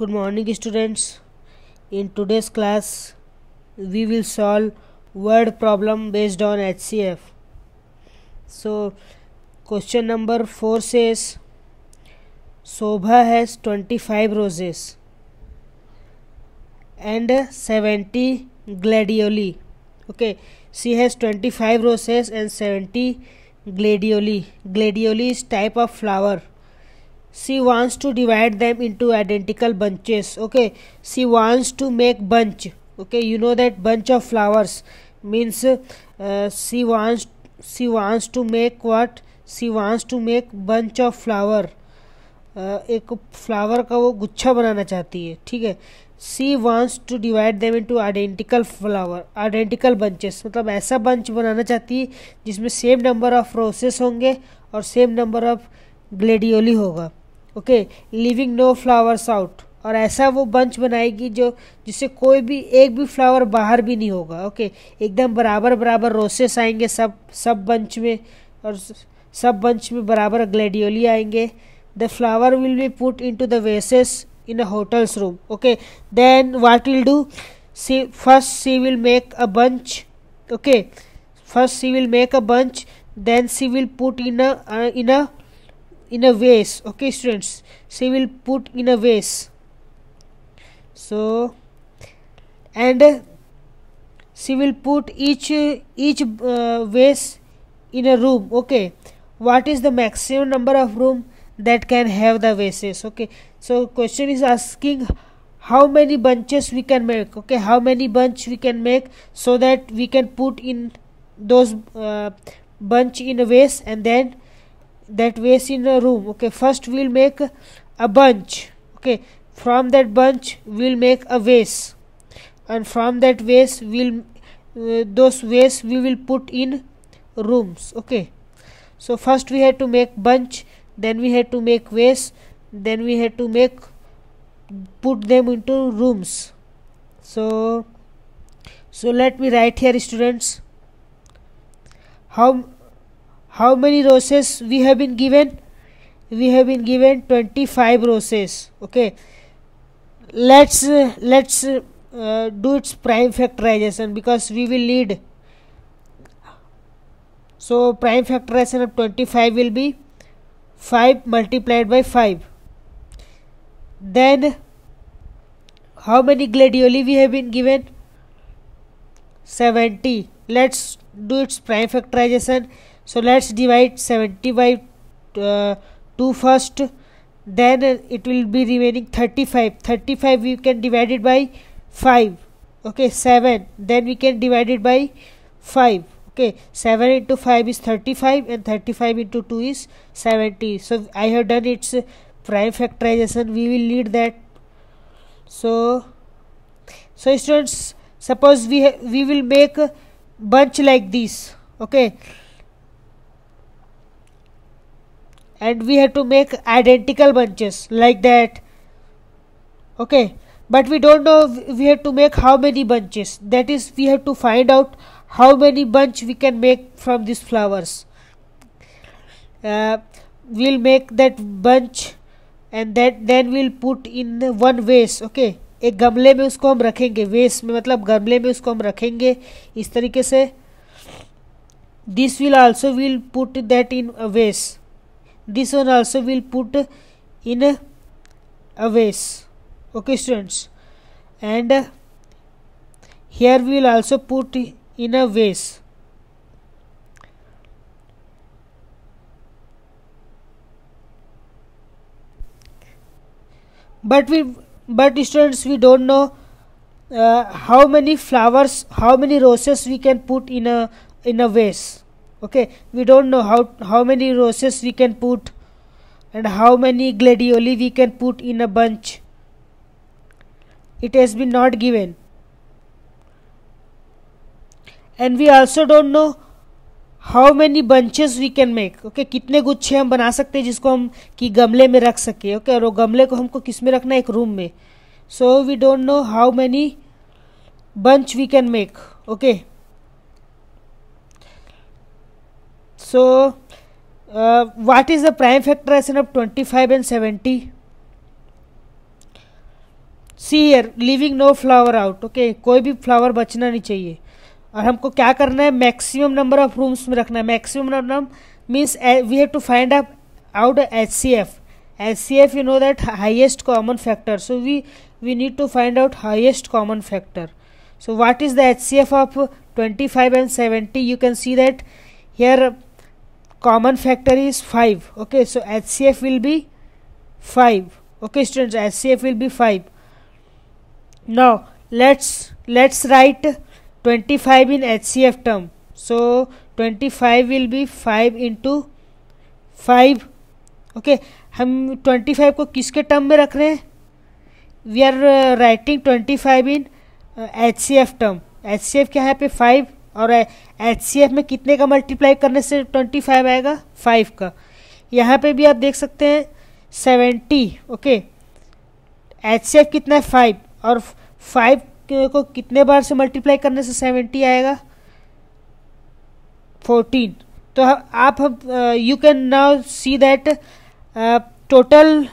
good morning students in today's class we will solve word problem based on hcf so question number 4 says sobha has 25 roses and 70 gladioli okay she has 25 roses and 70 gladioli gladioli is type of flower she wants to divide them into identical bunches okay she wants to make bunch okay you know that bunch of flowers means uh, she wants she wants to make what she wants to make bunch of flower uh, ek flower ka wo guchha banana chahti hai theek hai she wants to divide them into identical flower identical bunches matlab aisa bunch banana chahti hai jisme same number of roses honge aur same number of gladioli होगा okay leaving no flowers out और ऐसा वो bunch बनाएगी जो जिससे कोई भी एक भी फ्लावर बाहर भी नहीं होगा ओके एकदम बराबर बराबर रोसेस आएंगे सब सब बंच में और सब बंच में बराबर ग्लेडियोली आएंगे the flower will be put into the vases in a hotels room okay then what will do she first she will make a bunch okay first she will make a bunch then she will put in a in a in a vase okay students she will put in a vase so and she will put each each uh, vase in a room okay what is the maximum number of room that can have the vases okay so question is asking how many bunches we can make okay how many bunch we can make so that we can put in those uh, bunch in a vase and then that waste in a room okay first we'll make a bunch okay from that bunch we'll make a vase and from that vase we'll uh, those waste we will put in rooms okay so first we had to make bunch then we had to make vase then we had to make put them into rooms so so let me write here students how how many roses we have been given we have been given 25 roses okay let's uh, let's uh, do its prime factorization because we will need so prime factorization of 25 will be 5 multiplied by 5 then how many gladioli we have been given 70 let's do its prime factorization so let's divide 70 by uh, 2 first then it will be remaining 35 35 we can divide it by 5 okay 7 then we can divide it by 5 okay 7 into 5 is 35 and 35 into 2 is 70 so i have done its prime factorization we will need that so so students suppose we we will make bunch like this okay and we have to make identical bunches like that okay but we don't know we have to make how many bunches that is we have to find out how many bunch we can make from these flowers uh, we'll make that bunch and that then we'll put in one vase okay एक गमले में उसको हम रखेंगे वेस में मतलब गमले में उसको हम रखेंगे इस तरीके से this will also will put that in vase this one also will put in a, a vase okay students and uh, here we will also put in a vase but we but students we don't know uh, how many flowers how many roses we can put in a in a vase okay we don't know how how many roses we can put and how many gladioli we can put in a bunch it has been not given and we also don't know how many bunches we can make okay कितने गुच्छे हम बना सकते हैं जिसको हम कि गमले में रख सके ओके okay? और वो गमले को हमको किस में रखना है एक रूम में so we don't know how many bunch we can make okay So, uh, what is the prime factorization of 25 and 70? See here, leaving no flower out. Okay, कोई भी flower बचना नहीं चाहिए और हमको क्या करना है मैक्सिमम नंबर ऑफ रूम्स में रखना है maximum number means we have to find up out H C F H C F you know that highest common factor so we we need to find out highest common factor so is the H C F of twenty five and seventy you can see that here common factor is 5 okay so HCF will be 5 okay students HCF will be 5 now let's let's write 25 in HCF term so 25 will be 5 into 5 okay हम 25 को किसके term में रख रहे हैं we are writing 25 in H C F term H C F क्या है पे 5 और एच में कितने का मल्टीप्लाई करने से ट्वेंटी फाइव आएगा फाइव का यहाँ पे भी आप देख सकते हैं सेवेंटी ओके एच कितना है फाइव और फाइव को कितने बार से मल्टीप्लाई करने से सेवेंटी आएगा फोर्टीन तो आप you can now see that total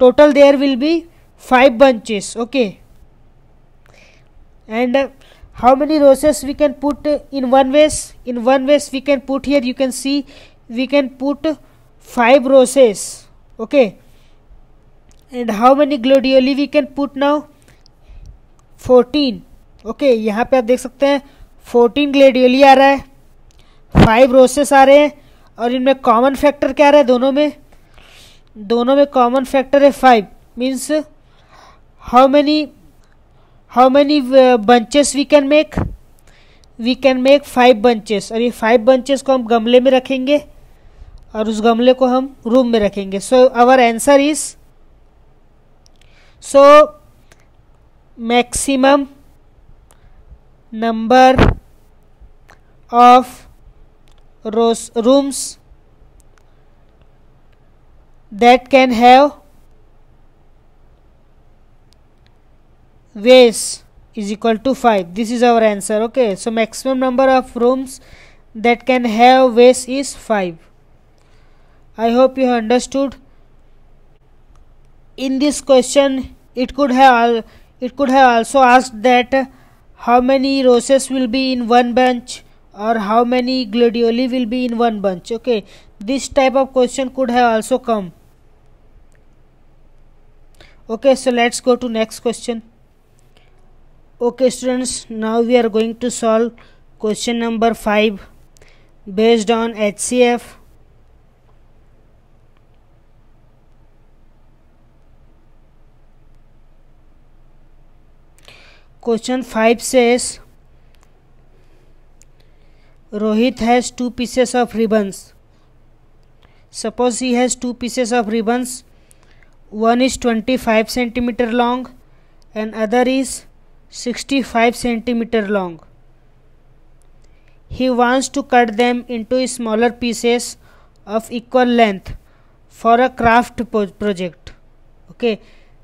total there will be five bunches okay and how many roses we can put in one vase in one vase we can put here you can see we can put five roses okay and how many gladioli we can put now 14 okay, yahan pe aap dekh sakte hain 14 gladioli aa raha hai five roses aa rahe hain aur inme common factor kya aa raha hai dono mein dono mein common factor hai five means how many how many bunches we can make we can make five bunches और ये five bunches को हम गमले में रखेंगे और उस गमले को हम रूम में रखेंगे so our answer is so maximum number of rose rooms that can have ways is equal to 5 this is our answer okay so maximum number of rooms that can have ways is 5 i hope you understood in this question it could have it could have also asked that how many roses will be in one bunch or how many gladioli will be in one bunch okay this type of question could have also come okay so let's go to next question okay students now we are going to solve question number 5 based on HCF question 5 says Rohit has two pieces of ribbons suppose he has two pieces of ribbons one is 25 centimeter long and other is 65 centimeter long. He wants to cut them into smaller pieces of equal length for a craft project. Okay,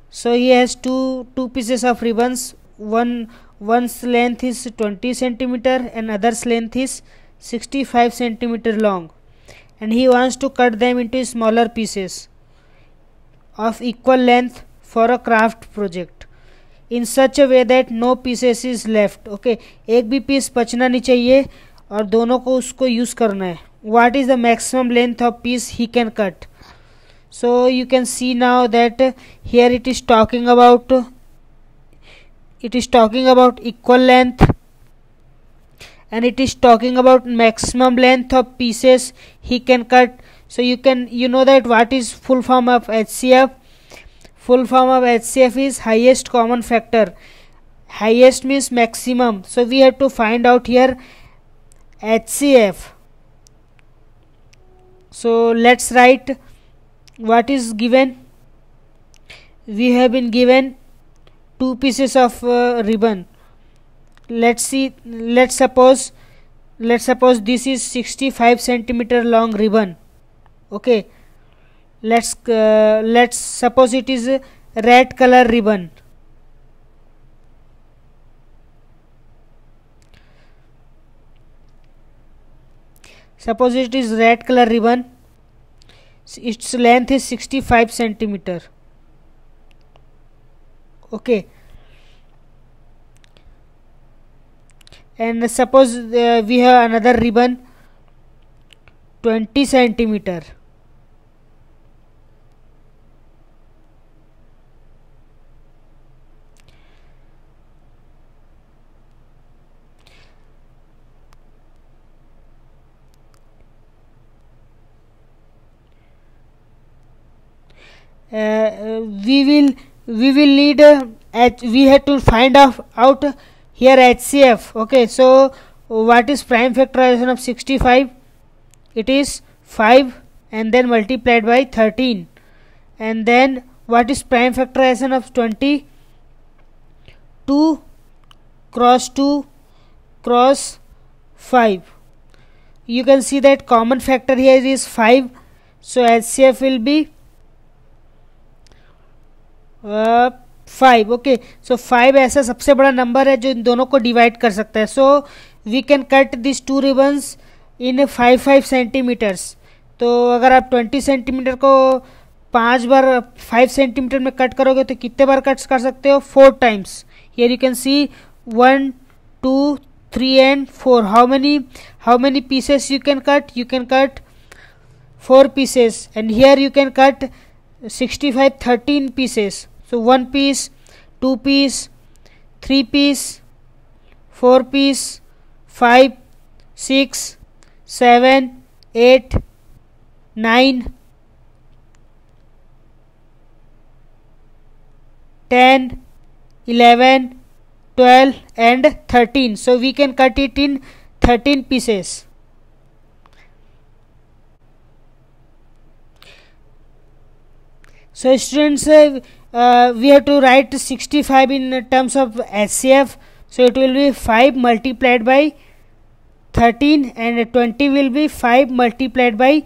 so he has two two pieces of ribbons. One one's length is 20 centimeter and other's length is 65 centimeter long, and he wants to cut them into smaller pieces of equal length for a craft project. In such a way that no pieces is left okay एक भी piece बचना नहीं चाहिए और दोनों को उसको use करना है what is the maximum length of piece he can cut so you can see now that here it is talking about it is talking about equal length and it is talking about maximum length of pieces he can cut so you can you know that what is full form of HCF full form of HCF is highest common factor highest means maximum so we have to find out here HCF so let's write what is given we have been given two pieces of uh, ribbon let's see let's suppose let's suppose this is 65 centimeter long ribbon okay let's uh, let's suppose it is red color ribbon suppose it is red color ribbon its length is 65 centimeter okay and suppose uh, we have another ribbon 20 centimeter we will we will need uh, we have to find out here HCF okay so what is prime factorization of 65 it is 5 and then multiplied by 13 and then what is prime factorization of 20 2 cross 2 cross 5 you can see that common factor here is 5 so HCF will be five okay so five ऐसा सबसे बड़ा number है जो इन दोनों को divide कर सकता है so we can cut this two ribbons in five five centimeters तो अगर आप ट्वेंटी सेंटीमीटर को पाँच बार फाइव सेंटीमीटर में कट करोगे तो कितने बार कट्स कर सकते हो four times here you can see one two three and four how many how many pieces you can cut you can cut four pieces and here you can cut sixty five thirteen pieces so one piece two piece three piece four piece five, six, seven, eight, nine, ten, eleven, twelve, 12 and 13 so we can cut it in 13 pieces so students uh, uh, we have to write 65 in terms of HCF so it will be 5 multiplied by 13 and 20 will be 5 multiplied by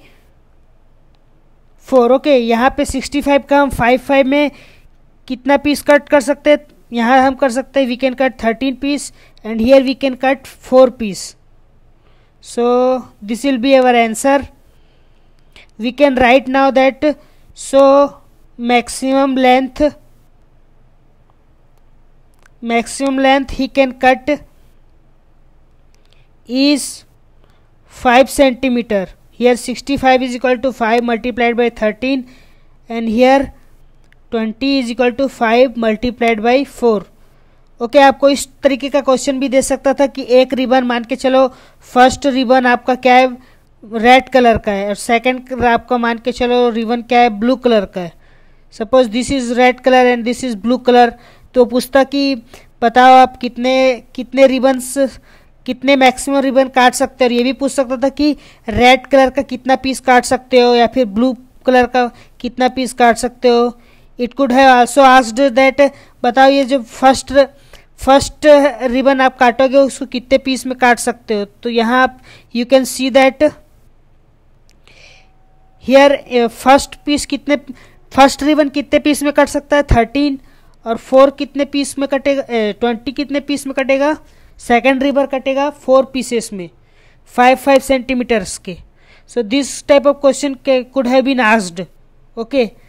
4 okay okay, यहाँ पे 65 का हम 55 में कितना piece cut कर सकते हैं यहाँ हम कर सकते हैं we can cut 13 piece and here we can cut 4 piece so this will be our answer we can write now that so maximum length maximum length he can cut is 5 centimeter here 65 is equal to 5 multiplied by 13 and here 20 is equal to 5 multiplied by 4 okay okay, आपको इस तरीके का question भी दे सकता था कि एक ribbon मान के चलो फर्स्ट रिबन आपका क्या है रेड कलर का है और सेकंड आपका मान के चलो रिबन क्या है ब्लू कलर का है suppose this is red colour and this is blue colour तो पूछता कि बताओ आप कितने कितने रिबन्स कितने मैक्सिमम रिबन काट सकते हो और ये भी पूछ सकता था कि रेड कलर का कितना पीस काट सकते हो या फिर ब्लू कलर का कितना पीस काट सकते हो it could have also asked that बताओ ये जो फर्स्ट फर्स्ट रिबन आप काटोगे उसको कितने पीस में काट सकते हो तो यहाँ आप you can see that here first piece कितने फर्स्ट रिबन कितने पीस में कट सकता है थर्टीन और फोर कितने पीस में कटेगा ट्वेंटी कितने पीस में कटेगा सेकेंड रिबर कटेगा फोर पीसेस में फाइव फाइव सेंटीमीटर्स के so this type of question could have been asked okay